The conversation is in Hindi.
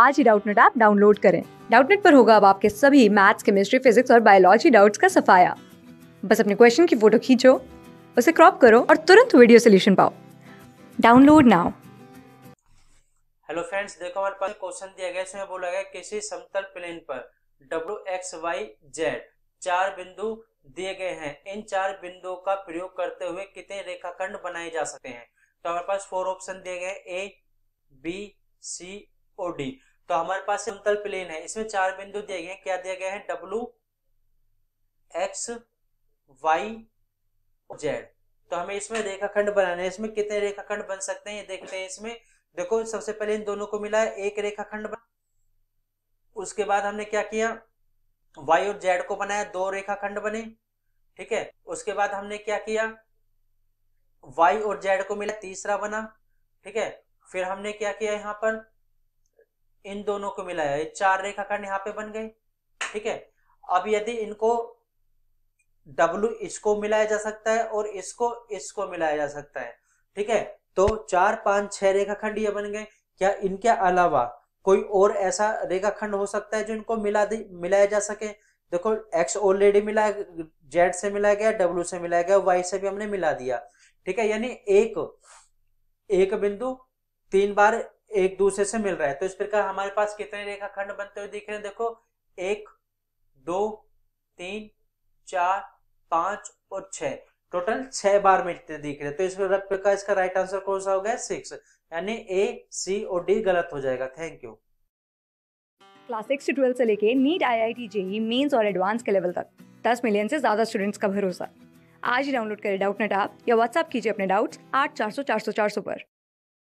आज ही डाउटनेट ऐप डाउनलोड करें डाउटनेट पर होगा अब आपके सभी मैथ्स केमिस्ट्री फिजिक्स और बायोलॉजी डाउट्स का सफाया बस अपने क्वेश्चन की फोटो खींचो उसे क्रॉप करो और तुरंत वीडियो सोल्यूशन पाओ डाउनलोड नाउ हेलो फ्रेंड्स देखो हमारे पास क्वेश्चन दिया गया इसमें बोला गया किसी समतल प्लेन पर डब्ल्यू एक्स वाई जेड चार बिंदु दिए गए हैं इन चार बिंदुओं का प्रयोग करते हुए कितने रेखाखंड बनाए जा सकते हैं तो हमारे पास फोर ऑप्शन दिए गए ए बी सी और डी तो हमारे पास समतल प्लेन है इसमें चार बिंदु दिए गए हैं क्या दिया गया है डब्लू एक्स वाई जेड तो हमें इसमें रेखाखंड बनाना है इसमें कितने रेखाखंड बन सकते हैं ये देखते हैं इसमें देखो सबसे पहले इन दोनों को मिला है एक रेखाखंड बना उसके बाद हमने क्या किया वाई और जेड को बनाया दो रेखाखंड बने ठीक है उसके बाद हमने क्या किया वाई और जेड को मिला तीसरा बना ठीक है फिर हमने क्या किया यहाँ पर इन दोनों को मिलाया ये चार रेखाखंड यहाँ पे बन गए ठीक है अब यदि इनको W इसको मिलाया जा सकता है और इसको इसको मिलाया जा सकता है ठीक है तो चार पांच छह रेखाखंड ये बन गए क्या इनके अलावा कोई और ऐसा रेखाखंड हो सकता है जो इनको मिला मिलाया जा सके देखो एक्स ऑलरेडी मिला जेड से मिलाया गया डब्ल्यू से मिलाया गया वाई से भी हमने मिला दिया ठीक है यानी एक एक बिंदु तीन बार एक दूसरे से मिल रहा है तो इस प्रकार हमारे पास कितने रेखाखंड बनते हुए दिख रहे हैं देखो एक दो तीन चार पांच और छह टोटल छह बार मिलते दिख रहे तो इस प्रकार इसका राइट आंसर कौन सा हो गया सिक्स यानी ए सी और डी गलत हो जाएगा थैंक यू क्लास सिक्स से ट्वेल्थ से लेके NEET I I T JEE mains और एडवांस के लेवल तक दस मिलियन से ज्यादा स्टूडेंट्स का भरोसा आज ही डाउनलोड करें डाउट नेट आप या व्हाट्सअप कीजिए अपने डाउट्स आठ चार सौ चार सौ चार सौ पर